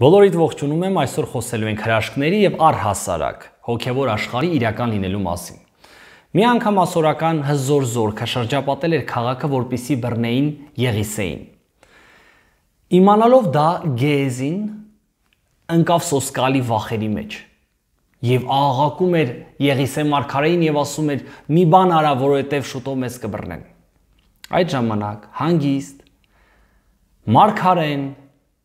Բոլորիդ ողջունում եմ, այսօր խոսելու ենք հրաշքների եւ առհասարակ հոգեվոր աշխարհի իրական լինելու մասին։ Մի անգամ ասորական հզոր զորքը շրջապատել էր քաղաքը, որպիսի բռնեին Եղիսեին։ Իմանալով դա Գեզին ընկավ սոսկալի վախերի մեջ եւ աղաղակում էր Եղիսե մարգարեին եւ ասում էր՝ «Մի բան արա, որովհետեւ շուտով մեզ կբռնեն»։ Այդ ժամանակ հանգիստ մարգարեն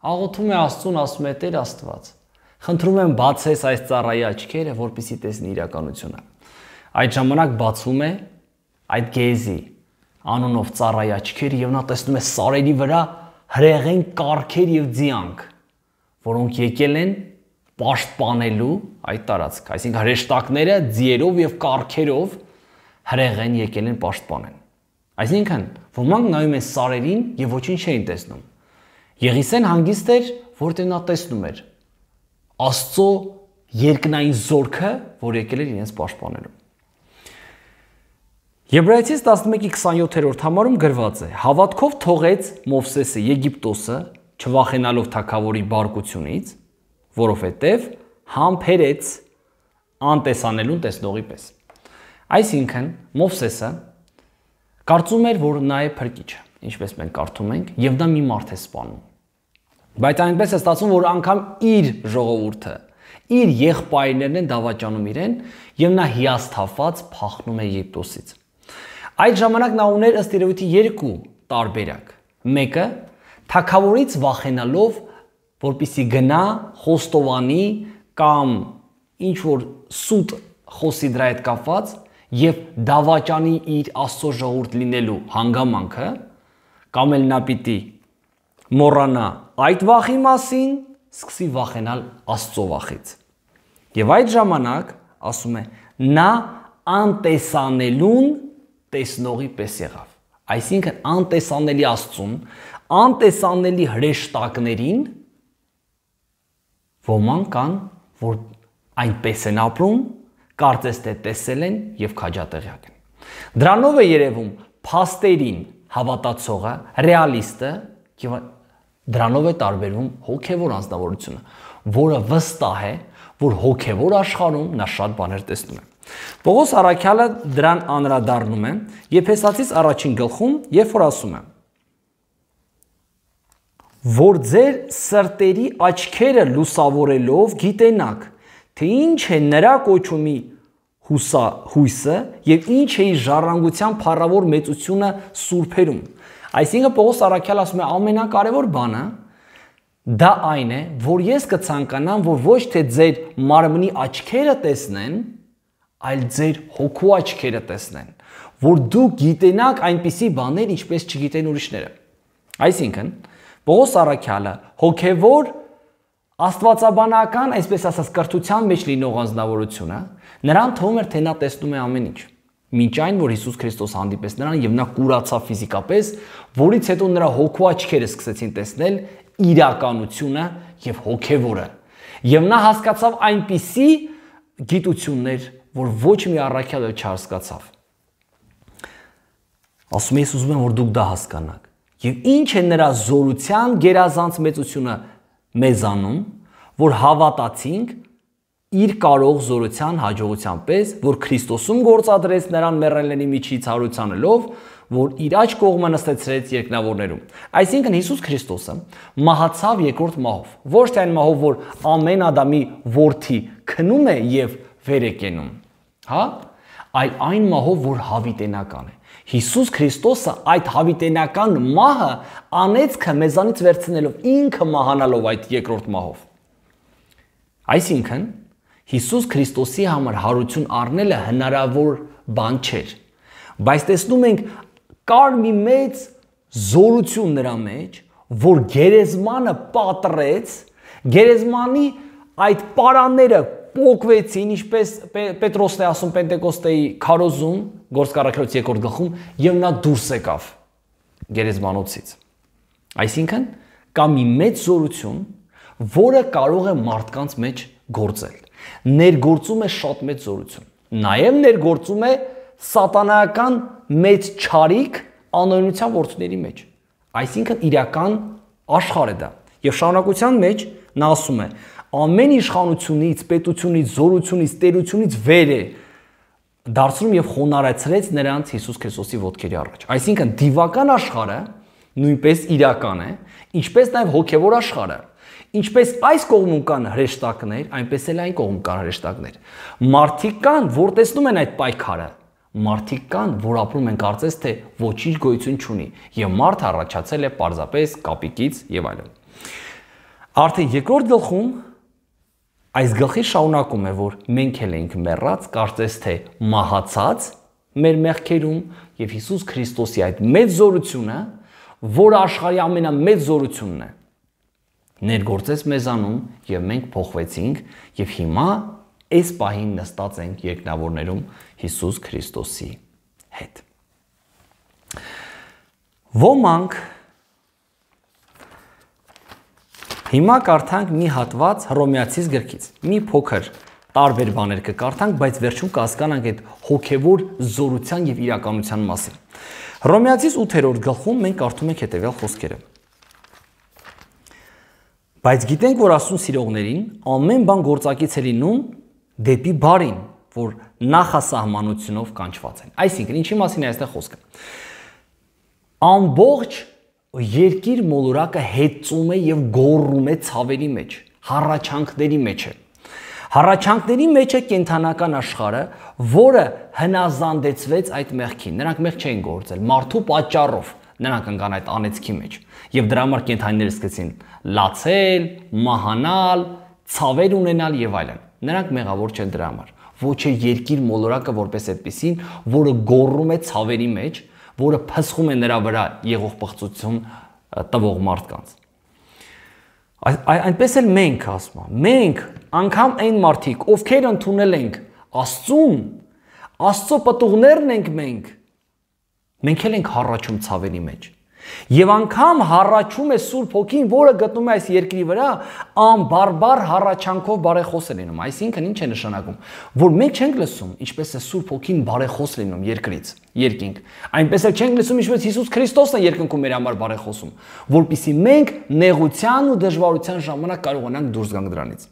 աղոթում է Աստծուն, ասում է Տեր Աստված, խնդրում եմ բացես այս ծառայի աչքերը, որպեսզի տեսնի իրականությունը։ Այդ ժամանակ բացում է այդ գեզի անունով ծառայի աչքերը եւ նա տեսնում է սարերի վրա հրեղեն կարքեր եւ ձիանք, որոնք եկել են պաշտպանելու այդ տարածքը։ Այսինքն հրեշտակները ձիերով եւ կարքերով հրեղեն եկել են պաշտպանեն։ Այսինքն ոմանք նայում են սարերին եւ ոչինչ չէին տեսնում։ Եղիսեն հանգիստ էր, որտեղ նա տեսնում էր Աստծո երկնային զորքը, որ եկել էր իրենց պաշտպանելու։ Եբրայեցիս 11-ի 27-րդ համարում գրված է. Հավատքով թողեց Մովսեսը Եգիպտոսը, չվախենալով թակավորի բարկությունից, որովհետև համբերեց անտեսանելուն տեսնողի պես։ Այսինքն Մովսեսը կարծում էր, որ նա է փրկիչը ինչպես մենք կարդում ենք, եւ դա մի մարդ է սպանում։ Բայց այնպես է ստացվում, որ անգամ իր ժողովուրդը, իր եղբայրներն են դավաճանում իրեն եւ նա հիասթափված փախնում է Եգիպտոսից։ Այդ ժամանակ նա ուներ ըստ երևույթի երկու տարբերակ։ Մեկը թակավորից վախենալով, որպիսի գնա խոստովանի կամ ինչ որ սուտ խոսի դրա հետ կապված եւ դավաճանի իր աստծո ժողովուրդ լինելու հանգամանքը կամ էլ նա պիտի մոռանա այդ վախի մասին, սկսի վախենալ Աստծո վախից։ Եվ այդ ժամանակ ասում է նա անտեսանելուն տեսնողի պես եղավ։ Այսինքն անտեսանելի Աստծուն, անտեսանելի հրեշտակներին ոմանք կան, որ այնպես են ապրում, կարծես թե տեսել են եւ քաջատեղյակ են։ Դրանով է երևում փաստերին հավատացողը, ռեալիստը եւ դրանով է տարբերվում հոգեվոր անznավորությունը, որը վստահ է, որ հոգեվոր աշխարհում նա շատ բաներ տեսնում է։ Պողոս Արաքյալը դրան անդրադառնում է Եփեսացից առաջին գլխում, երբ որ ասում է. որ ձեր սրտերի աչքերը լուսավորելով գիտենաք, թե ինչ է նրա կոչումի հուսա հույսը եւ ինչ էի ժառանգության փառավոր մեծությունը սուրբերում։ Այսինքն Պողոս Արաքյալ ասում է ամենակարևոր բանը դա այն է, որ ես կցանկանամ, որ ոչ թե ձեր մարմնի աչքերը տեսնեն, այլ ձեր հոգու աչքերը տեսնեն, որ դուք գիտենաք այնպիսի բաներ, ինչպես չգիտեն ուրիշները։ Այսինքն Պողոս Արաքյալը հոգևոր Աստվածաբանական, այսպես ասած, կրթության մեջ լինող անznավորությունը նրան թվում էր թե նա տեսնում է ամեն ինչ։ Մինչ այն, որ Հիսուս Քրիստոս հանդիպես նրան եւ նա կուրացավ ֆիզիկապես, որից հետո նրա հոգու աչքերը սկսեցին տեսնել իրականությունը եւ հոգեվորը։ Եվ նա հասկացավ այնպիսի գիտություններ, որ ոչ մի առաքյալը չհասկացավ։ Ասում եմ, ես ուզում եմ, որ դուք դա հասկանաք։ Եվ ինչ է նրա զորության գերազանց մեծությունը, մեզանում, որ հավատացինք իր կարող զորության հաջողության պես, որ Քրիստոսում գործադրեց նրան մեռելների միջից հարուցանելով, որ իր աջ կողմը նստեցրեց երկնավորներում։ Այսինքն Հիսուս Քրիստոսը մահացավ երկրորդ մահով, ոչ թե այն մահով, որ ամեն ադամի որդի քնում է եւ վեր է կենում, հա, այլ այն մահով, որ հավիտենական է։ Հիսուս Քրիստոսը այդ հավիտենական մահը անեծքը մեզանից վերցնելով ինքը մահանալով այդ երկրորդ մահով։ Այսինքն Հիսուս Քրիստոսի համար հարություն առնելը հնարավոր բան չէր։ Բայց տեսնում ենք կար մի մեծ զորություն նրա մեջ, որ գերեզմանը պատրեց, գերեզմանի այդ պարանները փոկվեցին, ինչպես Պետրոսն է ասում Պենտեկոստեի քարոզում, գործկառակերոց երկրորդ գլխում, եւ նա դուրս եկավ գերեզմանոցից։ Այսինքն, կա մի մեծ զորություն, որը կարող է մարդկանց մեջ գործել։ Ներգործում է շատ մեծ զորություն։ Նաեւ ներգործում է սատանայական մեծ ճարիք անօրինության ворցների մեջ։ Այսինքն իրական աշխարհ է դա։ Եվ շարունակության մեջ նա ասում է ամեն իշխանությունից, պետությունից, զորությունից, տերությունից վեր է դարձնում եւ խոնարհեցրեց նրանց Հիսուս Քրիստոսի ոտքերի առաջ։ Այսինքն դիվական աշխարհը նույնպես իրական է, ինչպես նաեւ հոգեվոր աշխարհը։ Ինչպես այս կողմում կան հրեշտակներ, այնպես էլ այն կողմում կան հրեշտակներ։ Մարդիկ կան, որ տեսնում են այդ պայքարը, մարդիկ կան, որ ապրում են կարծես թե ոչինչ գոյություն չունի, եւ մարդը առաջացել է պարզապես կապիկից եւ այլն։ Արդեն երկրորդ գլխում Այս գլխի շاؤنակում է, որ մենք էլ ենք մեռած, կարծես թե մահացած մեր մեղքերում եւ Հիսուս Քրիստոսի այդ մեծ զորությունը, որ աշխարհի ամենամեծ զորությունն է, ներգործեց մեզանում եւ մենք փոխվեցինք եւ հիմա այս պահին նստած ենք երկնավորներում Հիսուս Քրիստոսի հետ։ Ոմանք Հիմա կարդանք մի հատված Հռոմեացիս գրքից։ Մի փոքր տարբեր բաներ կկարդանք, բայց վերջում կհասկանանք այդ հոգևոր զորության եւ իրականության մասին։ Հռոմեացիս 8-րդ գլխում մենք կարդում ենք հետեւյալ խոսքերը. Բայց գիտենք, որ Աստուն սիրողներին ամեն բան գործակից է լինում դեպի բարին, որ նախասահմանությունով կանչված են։ Այսինքն, ինչի մասին է այստեղ խոսքը։ Ամբողջ երկիր մոլորակը հետծում է եւ գոռում է ցավերի մեջ, հառաչանքների մեջ է։ Հառաչանքների մեջ է կենթանական աշխարը, որը հնազանդեցվեց այդ մեղքին։ Նրանք մեղք չէին գործել, մարդու պատճառով նրանք ընկան այդ անեծքի մեջ։ Եվ դրա համար կենթանիները սկսեցին լացել, մահանալ, ցավեր ունենալ եւ այլն։ Նրանք մեղավոր չեն դրա համար ոչ է երկիր մոլորակը որպես այդպեսին, որը գոռում է ցավերի մեջ, մեջ որը փսխում է նրա վրա եղող պղծություն տվող մարդկանց։ Այս այնպես էլ մենք ասում ենք, մենք անգամ այն մարդիկ, ովքեր ընդունել ենք Աստծուն, Աստծո պատուղներն ենք մենք։ Մենք էլ ենք հառաչում ցավերի մեջ։ Եվ անգամ հառաչում է Սուրբ Հոգին, որը գտնում է այս երկրի վրա, անբարբար հառաչանքով բարեխոս է լինում։ Այսինքն ինչ է նշանակում, որ մենք չենք լսում, ինչպես է Սուրբ Հոգին բարեխոս լինում երկրից, երկինք։ Այնպես էլ չենք լսում, ինչպես Հիսուս Քրիստոսն է երկնքում մեր համար բարեխոսում, որpիսի մենք նեղության ու դժվարության ժամանակ կարողանանք դուրս գանք դրանից։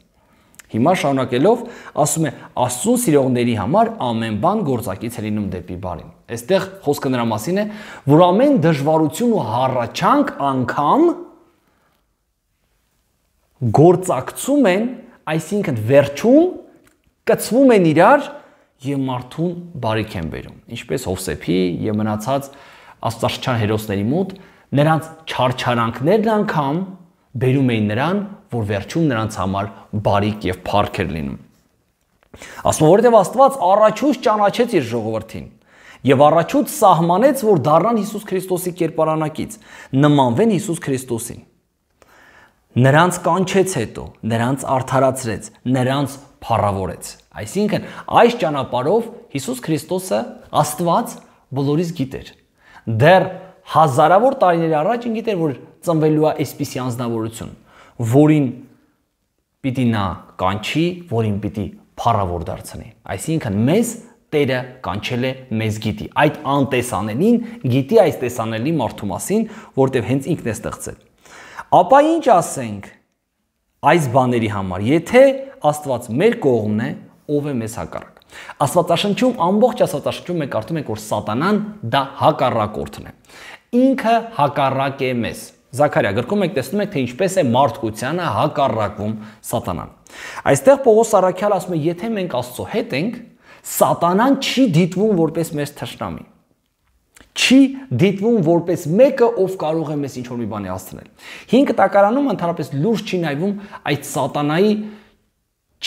Հիմա շառնակելով ասում է Աստծուն սիրողների համար ամեն բան գործակից է լինում դեպի բարին։ Այստեղ խոսքը նրա մասին է, որ ամեն դժվարություն ու հառաչանք անգամ գործակցում են, այսինքն վերջում կծվում են իրար եւ մարդուն բարիք են բերում։ Ինչպես Հովսեփի եւ մնացած աստվածաշչան հերոսների մոտ նրանց չարչարանքներն անգամ չար բերում էին նրան, որ վերջում նրանց համար բարիք եւ փառք էր լինում։ Ասում որովհետեւ Աստված առաջուց ճանաչեց իր ժողովրդին եւ առաջուց սահմանեց, որ դառնան Հիսուս Քրիստոսի կերպարանակից, նմանվեն Հիսուս Քրիստոսին։ Նրանց կանչեց հետո, նրանց արդարացրեց, նրանց փառավորեց։ Այսինքն, այս ճանապարով Հիսուս Քրիստոսը Աստված բոլորից գիտեր։ Դեռ հազարավոր տարիներ առաջ ինգիտեր, որ ծնվելու է այսպիսի անznավորություն, որին պիտի նա կանչի, որին պիտի փառավոր դարձնի։ Այսինքն մեզ Տերը կանչել է մեզ գիտի։ Այդ անտեսանելին գիտի այս տեսանելի մարդու մասին, որտեղ հենց ինքն է ստեղծել։ Ապա ինչ ասենք այս բաների համար, եթե Աստված մեր կողմն է, ով է մեզ հակառակ։ Աստվածաշնչում ամբողջ Աստվածաշնչում մենք կարդում ենք, որ սատանան դա հակառակորդն է։ Ինքը հակառակ է մեզ։ Զաքարիա գրքում եք տեսնում եք թե ինչպես է մարդկությանը հակառակվում սատանան։ Այստեղ Պողոս Արաքյալ ասում է, եթե մենք Աստծո հետ ենք, սատանան չի դիտվում որպես մեզ թշնամի չի դիտվում որպես մեկը, ով կարող է մեզ ինչ-որ մի բանի հասցնել։ Հին կտակարանում ընդհանրապես լուրջ չի նայվում այդ սատանայի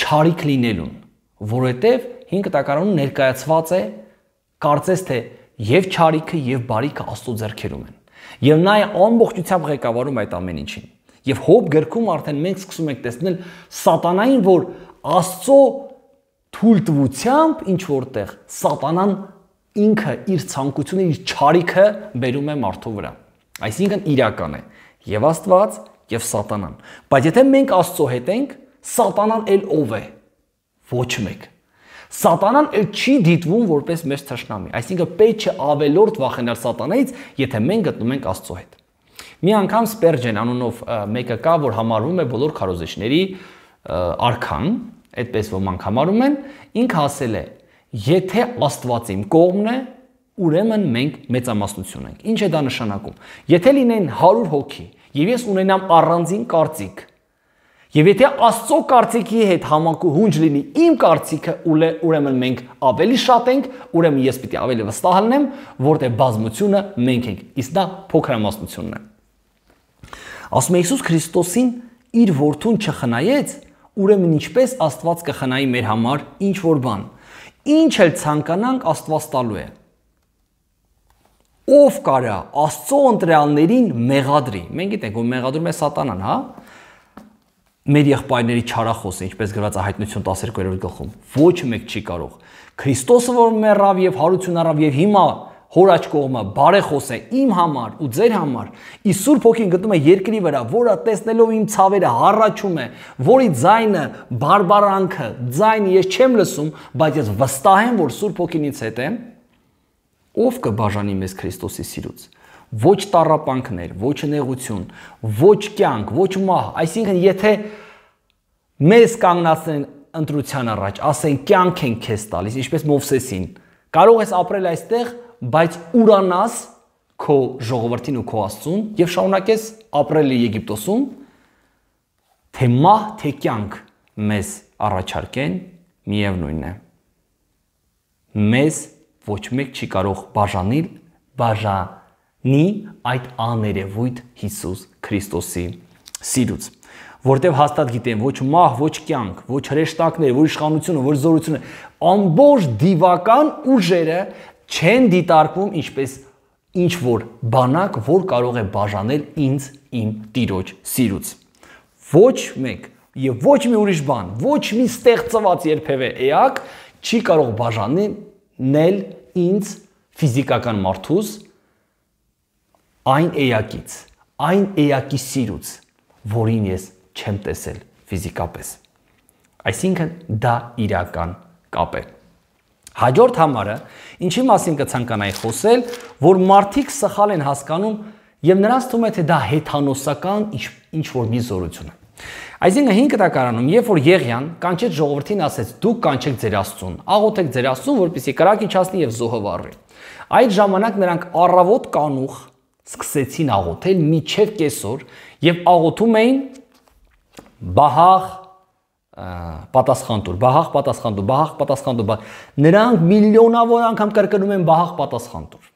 չարիք լինելուն, որովհետև հին կտակարանում ներկայացված է կարծես թե եւ չարիքը եւ բարիքը աստծո ձեռքերում են։ Եվ նա ամբողջությամբ ղեկավարում այդ ամեն ինչին։ Եվ հոբ գրքում արդեն մենք սկսում ենք տեսնել սատանային, որ Աստծո թույլ տվությամբ ինչ որտեղ սատանան ինքը իր ցանկությունը, իր ճարիքը բերում է մարդու վրա։ Այսինքն իրական է եւ Աստված եւ սատանան։ Բայց եթե մենք Աստծո հետ ենք, սատանան ել ով է։ Ոչ մեկ։ Սատանան չի դիտվում որպես մեր ճշնամի, այսինքն պետք է ավելորդ վախենալ սատանայից, եթե մենք գտնում ենք Աստծո հետ։ Մի անգամ Սպերջեն անունով մեկը կա, որ համարվում է բոլոր քարոզիչների արքան, այդպես ոմանք համարում են, ինքը ասել է. Եթե Աստված իմ կողմն է, ուրեմն մենք մեծամասնություն ենք։ Ինչ է դա նշանակում։ Եթե լինեն 100 հոգի եւ ես ունենամ առանձին կարծիք, Եվ եթե Աստծո կարծիքի հետ համակողունջ լինի իմ կարծիքը, ուրեմն մենք ավելի շատ ենք, ուրեմն ես պիտի ավելի վստահ լինեմ, որտեղ բազմությունը մենք ենք։ Իսկ դա փոքրամասնությունն է։ Ասում է Հիսուս Քրիստոսին իր որդուն չխնայեց, ուրեմն ինչպես Աստված կխնայի մեր համար ինչ որ բան։ Ինչ էլ ցանկանանք Աստված տալու է։ Ով կարա Աստծո ընտրյալներին մեղադրի։ Մենք գիտենք, որ մեղադրում է սատանան, հա՞ մեր եղբայրների չարախոսը, ինչպես գրված է հայտնություն 12-րդ գլխում, ոչ մեկ չի կարող։ Քրիստոսը որ մեռավ եւ հարություն առավ եւ հիմա հոր աչ կողմը բարեխոս է իմ համար ու ձեր համար։ Ի Սուրբ Հոգին գտնում է երկրի վրա, որը տեսնելով իմ ցավերը հառաչում է, որի ձայնը բարբարանքը, ձայնը ես չեմ լսում, բայց ես վստահ եմ, որ Սուրբ Հոգին ինձ հետ է։ Ով կբաժանի մեզ Քրիստոսի սիրուց ոչ տարապանքներ, ոչ նեղություն, ոչ կյանք, ոչ մահ, այսինքն եթե մեզ կանգնացնեն ընտրության առաջ, ասեն կյանք են քեզ տալիս, ինչպես Մովսեսին, կարող ես ապրել այստեղ, բայց ուրանաս քո ժողովրդին ու քո Աստծուն եւ շարունակես ապրել Եգիպտոսում, թե մահ, թե կյանք մեզ առաջարկեն, միևնույնն է։ Մեզ ոչ մեկ չի կարող բաժանել բաժանել նի այդ աներևույթ Հիսուս Քրիստոսի սիրուց որտեվ հաստատ գիտեմ ոչ մահ, ոչ կյանք, ոչ հրեշտակներ, ոչ իշխանությունը, ոչ զորությունը, ամբողջ դիվական ուժերը չեն դիտարկվում ինչպես ինչ որ բանակ, որ կարող է բաժանել ինձ իմ տիրոջ սիրուց։ Ոչ մեկ եւ ոչ մի ուրիշ բան, ոչ մի ստեղծված երբևէ էակ չի կարող բաժանել ինձ ֆիզիկական մարդուս այն էակից, այն էակի սիրուց, որին ես չեմ տեսել ֆիզիկապես։ Այսինքն դա իրական կապ է։ Հաջորդ համարը, ինչի մասին կցանկանայի խոսել, որ մարդիկ սխալ են հասկանում եւ նրանց թվում է թե դա հեթանոսական ինչ ինչ որ մի զորություն է։ Այսինքն հին կտակարանում, երբ որ Եղիան կանչեց ժողովրդին ասեց՝ դուք կանչեք ձեր Աստծուն, աղոթեք ձեր Աստծուն, որպեսզի կրակի չասնի եւ զոհը վառի։ Այդ ժամանակ նրանք առավոտ կանուխ սկսեցին աղոթել միջև կեսօր եւ աղոթում էին բահաղ պատասխանտուր, բահաղ պատասխանտուր, բահաղ պատասխանտուր։ բա... Նրանք միլիոնավոր անգամ կրկնում են բահաղ պատասխանտուր։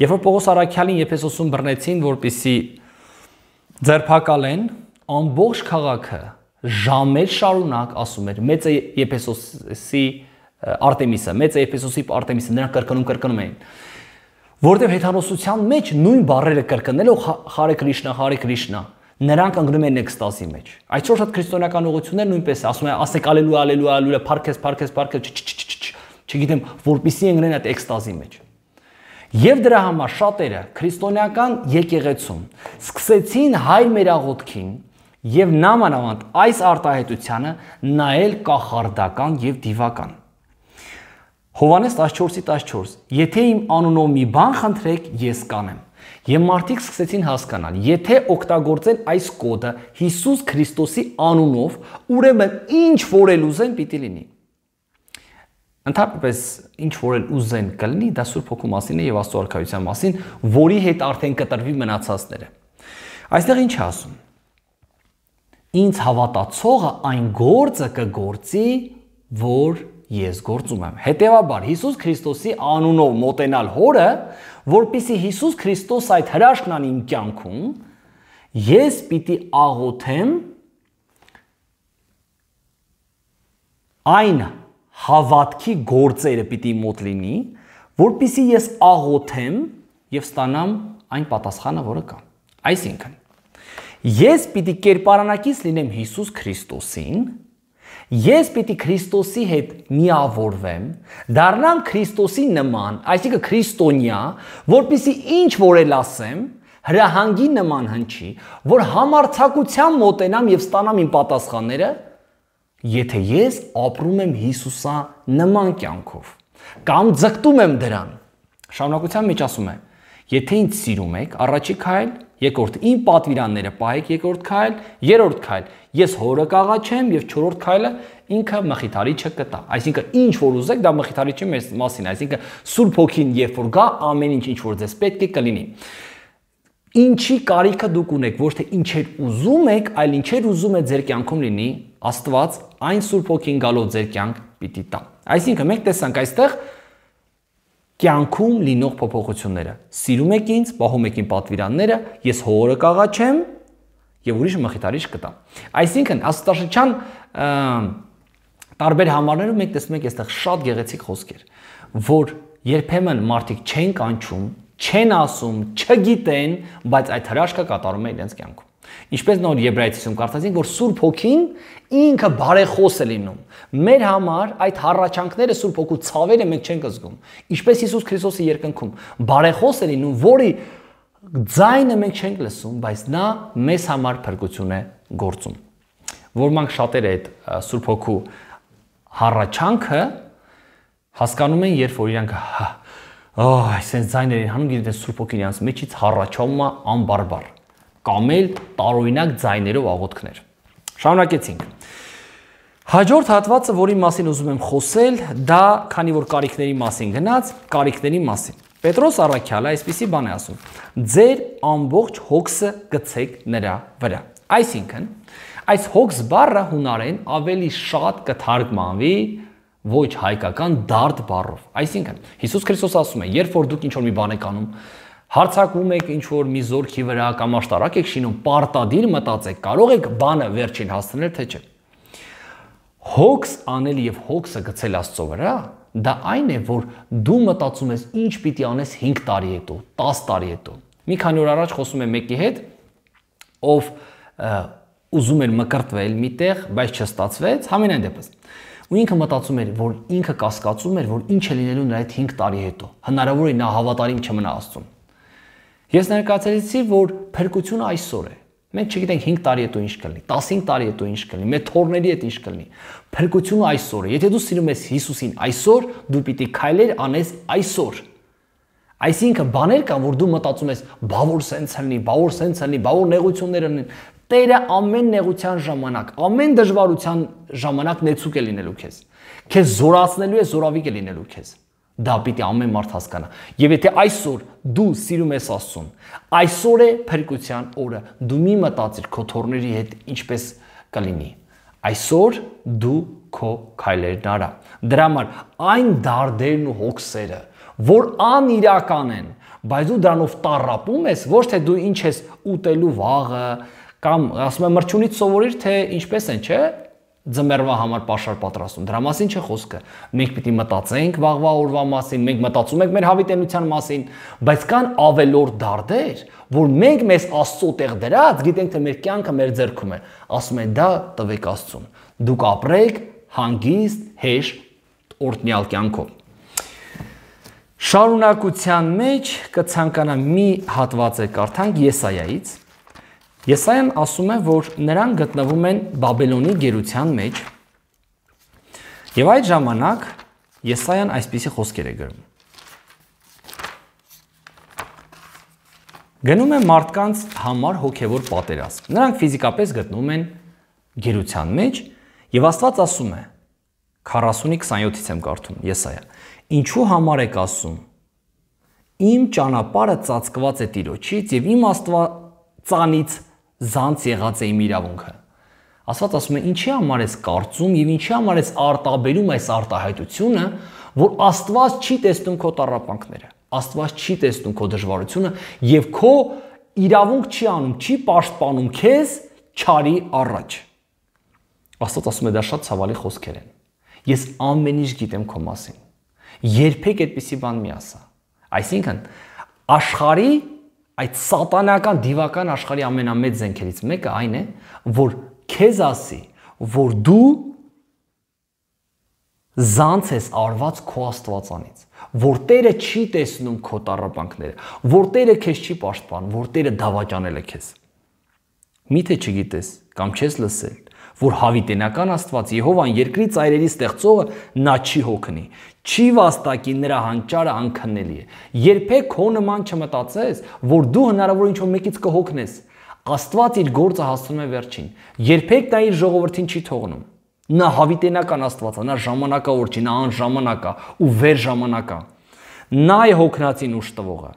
Երբ որ Պողոս Արաքյալին Եփեսոսում բռնեցին, որպիսի ձերփակալեն ամբողջ քաղաքը ժամեր շարունակ ասում էր մեծ Եփեսոսի Արտեմիսը, մեծ Եփեսոսի Արտեմիսը նրանք կրկնում կրկնում էին։ կր Որտեւ հեթանոսության մեջ նույն բառերը կրկնելով Հարե Քրիշնա, Հարե Քրիշնա, նրանք ընկնում են էքստազի մեջ։ Այսօր շատ քրիստոնեական ուղություններ նույնպես ասում են ասեք ալելու ալելու ալելու փարքես փարքես փարքես չգիտեմ որպիսի ընկնեն այդ էքստազի մեջ։ Եվ դրա համար շատերը քրիստոնեական եկեղեցում սկսեցին հայր մերաղոթքին եւ նամանավանդ այս արտահայտությանը նայել կախարդական եւ դիվական։ Հովանես 14-ի 14. Եթե իմ անունով մի բան խնդրեք, ես կանեմ։ Եմ մարդիկ սկսեցին հասկանալ, եթե օգտագործեն այս կոդը Հիսուս Քրիստոսի անունով, ուրեմն ինչ որ էլ ուզեն պիտի լինի։ Ընդհանրապես ինչ որ էլ ուզեն կլինի, դա Սուրբ Հոգու մասին է եւ Աստծո արքայության մասին, որի հետ արդեն կտրվի մնացածները։ Այստեղ ինչ ասում։ Ինչ հավատացողը այն գործը կգործի, որ ես գործում եմ։ Հետևաբար Հիսուս Քրիստոսի անունով մոտենալ հորը, որբիսի Հիսուս Քրիստոս այդ հրաշքն անի իմ կյանքում, ես պիտի աղոթեմ այն հավատքի գործերը պիտի մոտ լինի, որբիսի ես աղոթեմ եւ ստանամ այն պատասխանը, որը կա։ Այսինքն, ես պիտի կերպարանակից լինեմ Հիսուս Քրիստոսին, Ես պիտի Քրիստոսի հետ միավորվեմ, դառնամ Քրիստոսի նման, այսինքն քրիստոնյա, որpիսի ինչ որ էլ ասեմ, հրահանգի նման հնչի, որ համարցակության մոտենամ եւ ստանամ իմ պատասխանները, եթե ես ապրում եմ Հիսուսա նման կյանքով կամ ձգտում եմ դրան։ Շառնակության մեջ ասում է. Եթե ինձ սիրում եք, առաջի քայլ Երկրորդ՝ իմ պատվիրանները պահեք, երկրորդ քայլ, երրորդ քայլ՝ ես հորը կաղաչեմ եւ չորրորդ քայլը ինքը մխիթարի չկտա։ Այսինքն ինչ որ ուզեք, դա մխիթարի չի մեր մասին, այսինքն Սուրբ Հոգին երբ որ գա, ամեն ինչ ինչ որ ձեզ պետք է կլինի։ Ինչի կարիքը դուք ունեք, ոչ թե ինչեր ուզում եք, այլ ինչեր ուզում է ձեր կյանքում լինի Աստված, այն Սուրբ Հոգին գալով ձեր կյանք պիտի տա։ Այսինքն մենք տեսանք այստեղ կյանքում լինող փոփոխությունները։ Սիրում եք ինձ, պահում եք իմ պատվիրանները, ես հողորը կաղաչեմ եւ ուրիշ մխիթարիչ կտամ։ Այսինքն Աստուծաշնչյան տարբեր համարներում մենք տեսնում ենք այստեղ շատ գեղեցիկ խոսքեր, որ երբեմն մարդիկ չեն կանչում, չեն ասում, չգիտեն, բայց այդ հրաշքը կատարում է իրենց կյանքում։ Ինչպես նոր Եբրայեցիում կարդացինք, որ Սուրբ Հոգին ինքը բարեխոս է լինում։ Մեր համար այդ հառաչանքները Սուրբ Հոգու ցավերը մենք չենք զգում։ Ինչպես Հիսուս Քրիստոսի երկնքում բարեխոս է լինում, որի ձայնը մենք չենք լսում, բայց նա մեզ համար փրկություն է գործում։ Որ մենք շատերը այդ Սուրբ Հոգու հառաչանքը հասկանում են, երբ որ իրանք այ, «Հա, այսպես ձայներ են հանում, գիտեն Սուրբ Հոգին իրանց մեջից հառաչում է անբարբար կամ էլ տարօրինակ ձայներով աղոթքներ։ Շարունակեցինք։ Հաջորդ հատվածը, որի մասին ուզում եմ խոսել, դա, քանի որ կարիքների մասին գնաց, կարիքների մասին։ Պետրոս Արաքյալը այսպեսի բան է ասում. Ձեր ամբողջ հոգսը գցեք նրա վրա։ Այսինքն, այս հոգս բառը հունարեն ավելի շատ կթարգմանվի ոչ հայկական դարտ բառով։ Այսինքն, Հիսուս Քրիստոս ասում է, երբ որ դուք ինչ-որ մի բան եք անում, հարցակվում եք ինչ որ մի զորքի վրա կամ աշտարակ եք շինում, պարտադիր մտածեք, կարող եք բանը վերջին հասցնել թե չէ։ Հոգս անել եւ հոգսը գցել Աստծո վրա, դա այն է, որ դու մտածում ես ինչ պիտի անես 5 տարի հետո, 10 տարի հետո։ Մի քանի օր առաջ խոսում եմ մեկի հետ, ով ուզում էր մկրտվել միտեղ, բայց չստացվեց, համենայն դեպս ու ինքը մտածում էր, որ ինքը կասկածում էր, որ ինչ է լինելու նրա այդ 5 տարի հետո։ Հնարավոր է նա հավատարիմ չմնա Աստծուն։ Ես ներկայացրեցի, որ փրկությունը այսօր է։ Մենք չգիտենք 5 տարի հետո ինչ կլինի, 15 տարի հետո ինչ կլինի, մեր թորների հետ ինչ կլինի։ Փրկությունը այսօր է։ Եթե դու սիրում ես Հիսուսին այսօր, դու պիտի քայլեր անես այսօր։ Այսինքն բաներ կան, որ դու մտածում ես, բա որ սենց լինի, բա որ սենց լինի, բա որ նեղություններ լինեն։ Տերը ամեն նեղության ժամանակ, ամեն դժվարության ժամանակ նեցուկ է լինելու քեզ։ Քեզ զորացնելու է, զորավիկ է լինելու քեզ։ Դա պիտի ամեն մարդ հասկանա։ Եվ եթե այսօր դու սիրում ես Աստծուն, այսօր է փրկության օրը։ Դու մի մտածիր քո թորների հետ ինչպես կլինի։ Այսօր դու քո քայլերն արա։ Դրա համար այն դարդերն ու հոգսերը, որ անիրական են, բայց դու դրանով տարապում ես, ոչ թե դու ինչ ես ուտելու վաղը կամ ասում եմ մրջունից սովորիր թե ինչպես են, չէ՞, ձմեռվա համար pašար պատրաստում։ Դրա մասին չէ խոսքը։ Մենք պիտի մտածենք վաղվա օրվա մասին, մենք մտածում ենք մեր հավիտենության մասին, բայց կան ավելորդ դարդեր, որ մենք մեզ Աստծո տեղ դրած, գիտենք թե մեր կյանքը մեր ձեռքում է։ Ասում են՝ դա տվեք Աստծուն։ Դուք ապրեք հանգիստ, հեշտ օրտնյալ կյանքով։ Շարունակության մեջ կցանկանամ մի հատված է կարդանք Եսայայից 1 Եսայան ասում է, որ նրանք գտնվում են Բաբելոնի գերության մեջ։ Եվ այդ ժամանակ Եսայան այսպիսի խոսքեր է գրում. Գնում է մարդկանց համար հոգևոր պատերազմ։ Նրանք ֆիզիկապես գտնվում են գերության մեջ եւ Աստված ասում է 40-ի 27-ից եմ կարդում Եսայա. Ինչու համար եք ասում։ Իմ ճանապարհը ծածկված է Տիրոջից եւ իմ Աստվածանից զանց եղած է իմ իրավունքը։ Աստված ասում է, ինչի համար ես կարծում եւ ինչի համար ես արտաբերում այս արտահայտությունը, որ Աստված չի տեսնում քո տառապանքները, Աստված չի տեսնում քո դժվարությունը եւ քո իրավունք չի անում, չի պաշտպանում քեզ չարի առաջ։ Աստված ասում է, դա շատ ցավալի խոսքեր են։ Ես ամեն ինչ գիտեմ քո մասին։ Երբեք այդպիսի բան մի ասա։ Այսինքն աշխարհի այդ սատանական դիվական աշխարհի ամենամեծ զենքերից մեկը այն է, որ քեզ ասի, որ դու զանց ես արված քո Աստվածանից, որ Տերը չի տեսնում քո տառապանքները, որ Տերը քեզ չի պաշտպանում, որ Տերը դավաճանել է քեզ։ Միթե չգիտես կամ չես լսել, որ հավիտենական Աստված Եհովան երկրի ծայրերի ստեղծողը նա չի հոգնի։ Չի վաստակի նրա հանճարը անքննելի է։ Երբեք քո նման չմտածես, որ դու հնարավոր ինչ-որ մեկից կհոգնես։ Աստված իր գործը հասցնում է վերջին։ Երբեք նա իր ժողովրդին չի թողնում։ Նա հավիտենական Աստված է, նա ժամանակավոր չի, նա անժամանակ է ու վեր ժամանակ է։ Նա է հոգնածին ուշ տվողը։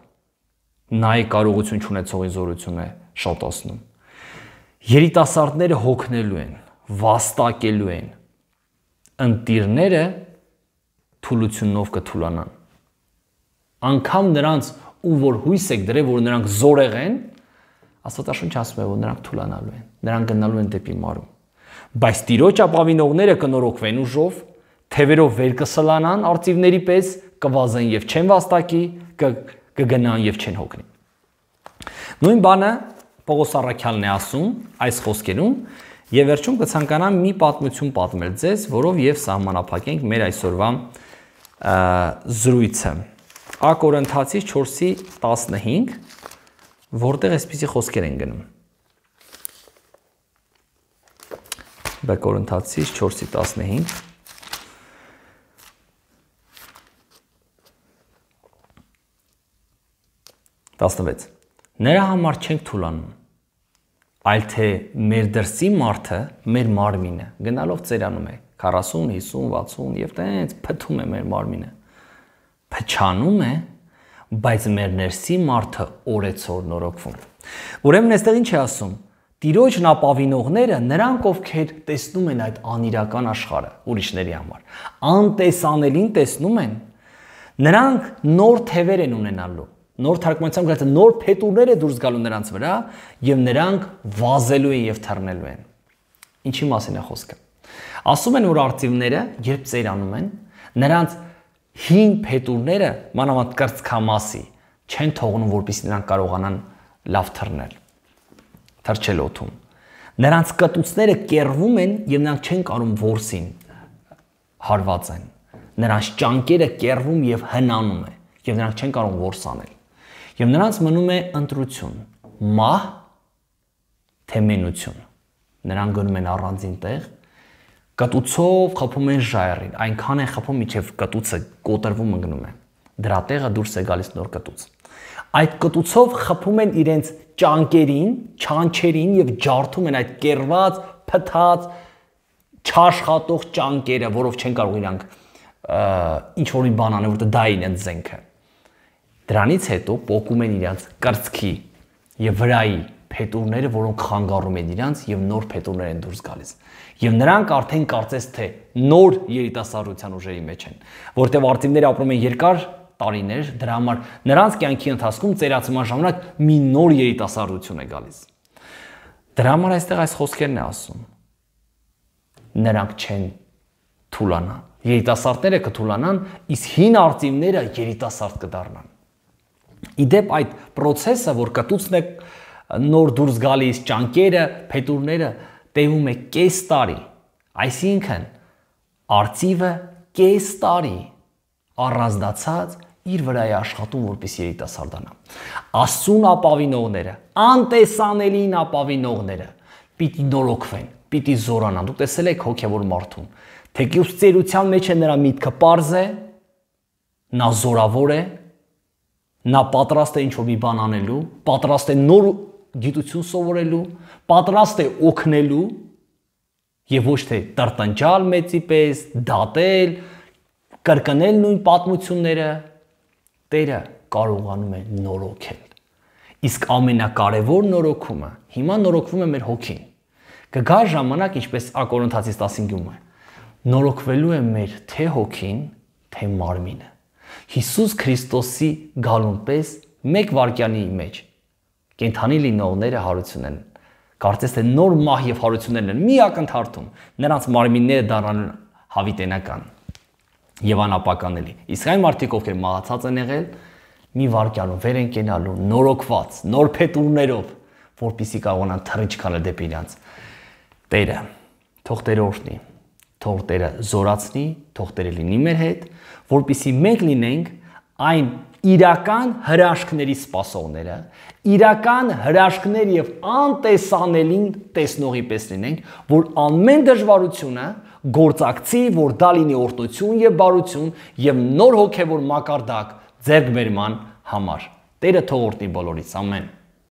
Նա է կարողություն ունեցողի զորությունը շատացնում։ Երիտասարդները հոգնելու են վաստակելու են։ Ընտիրները թուլությունով կթուլանան։ Անկամ նրանց, ով որ հույս եք դրել, որ նրանք զորեղ են, Աստվածաշունչը ասում է, որ նրանք թուլանալու են, նրանք գնալու են դեպի մարում։ Բայց Տիրոջ ապավինողները կնորոգվեն ուժով, թևերով վեր կսլանան արծիվների պես, կվազեն եւ չեն վաստակի, կգնան եւ չեն հոգնի։ Նույն բանը Պողոս Առաքյալն է ասում այս խոսքերում, Եվ վերջում կցանկանամ մի պատմություն պատմել ձեզ, որով եւ սահմանափակենք մեր այսօրվա զրույցը։ Ա Կորինթացի 4-ի 15, որտեղ էսպիսի խոսքեր են գնում։ Բ Կորինթացի 4-ի 15 16 Նրա համար չենք թուլանում այլ թե մեր դրսի մարդը, մեր մարմինը գնալով ծերանում է 40, 50, 60 եւ տենց փթում է մեր մարմինը։ Փչանում է, բայց մեր ներսի մարդը օրեցօր նորոգվում։ Ուրեմն այստեղ ինչ է ասում։ Տիրոջն ապավինողները նրանք ովքեր տեսնում են այդ անիրական աշխարհը ուրիշների համար, անտեսանելին տեսնում են, նրանք նոր թևեր են ունենալու նոր թարգմանությամբ գրած նոր փետուրներ է դուրս գալու նրանց վրա եւ նրանք վազելու են եւ թռնելու են։ Ինչի մասին է խոսքը։ Ասում են, որ արտիվները, երբ ծերանում են, նրանց հին փետուրները, մանավանդ կրծքամասի, չեն թողնում, որպեսզի նրանք կարողանան լավ թռնել։ Թռչել օթում։ Նրանց կտուցները կերվում են եւ նրանք չեն կարող ворսին հարվածեն։ Նրանց ճանկերը կերվում եւ հնանում է եւ նրանք չեն կարող ворս անել։ Եվ նրանց մնում է ընտրություն՝ մահ թե մենություն։ Նրանք գնում են առանձին տեղ, կտուցով խփում են ժայռին, այնքան են խփում, միջև կտուցը կոտրվում ընկնում է։ Դրա տեղը դուրս է գալիս նոր կտուց։ Այդ կտուցով խփում են իրենց ճանկերին, չանչերին եւ ջարդում են այդ կերված, փթած, չաշխատող ճանկերը, որով չեն կարող իրանք ինչ որ մի բան անեն, որտեղ դա իրենց զենքը։ են Դրանից հետո պոկում են իրանց կրծքի եւ վրայի փետուրները, որոնք խանգարում են իրանց եւ նոր փետուրներ են դուրս գալիս։ Եվ նրանք արդեն կարծես թե նոր երիտասարդության ուժերի մեջ են, որտեղ արտիմները ապրում են երկար տարիներ, դրա համար նրանց կյանքի ընթացքում ծերացման ժամանակ մի նոր երիտասարդություն է գալիս։ Դրա համար այստեղ այս խոսքերն է ասում։ Նրանք չեն թուլանա։ Երիտասարդները կթուլանան, իսկ հին արտիմները երիտասարդ կդառնան։ Իդեպ այդ process-ը, որ կտուցն է նոր դուրս գալիս ճանկերը, փետուրները տևում է կես տարի։ Այսինքն արծիվը կես տարի առանձնացած իր վրա է աշխատում որպես երիտասարդանա։ Աստուն ապավինողները, անտեսանելին ապավինողները պիտի նորոգվեն, պիտի զորանան։ Դուք տեսել եք հոգևոր մարդուն, թե գյուս ծերության մեջ է նրա միտքը པարզ է, նա զորավոր է, նա պատրաստ է ինչ-որ մի բան անելու, պատրաստ է նոր գիտություն սովորելու, պատրաստ է օգնելու եւ ոչ թե տրտընջալ մեծի պես, դատել, կրկնել նույն պատմությունները, Տերը կարողանում է նորոգել։ Իսկ ամենակարևոր նորոգումը հիմա նորոգվում է մեր հոգին։ Կգա ժամանակ, ինչպես Ա Կորինթացիս 15-ում է, նորոգվելու է մեր թե հոգին, թե մարմինը։ Հիսուս Քրիստոսի գալուն պես մեկ վարքյանի մեջ կենթանի լինողները հարություն են։ Կարծես թե նոր մահ եւ հարություններն են մի ակնթարթում։ Նրանց մարմինները դառնալու հավիտենական եւ անապականելի։ Իսկ այն մարդիկ, ովքեր մահացած են եղել, մի վարքյալու վեր են կենալու նորոգված, նոր փետուրներով, որpիսի կարողանան թռիչքանը դեպի իրancs։ Տերը, թող Տերը օրհնի թող Տերը զորացնի, թող Տերը լինի մեր հետ, որpիսի մեկ լինենք այն իրական հրաշքների սпасողները, իրական հրաշքներ եւ անտեսանելին տեսնողի պես լինենք, որ ամեն դժվարությունը գործակցի, որ դա լինի օրհնություն եւ բարություն եւ նոր հոգեոր մակարդակ ձեռք բերման համար։ Տերը թողորտի բոլորից։ Ամեն։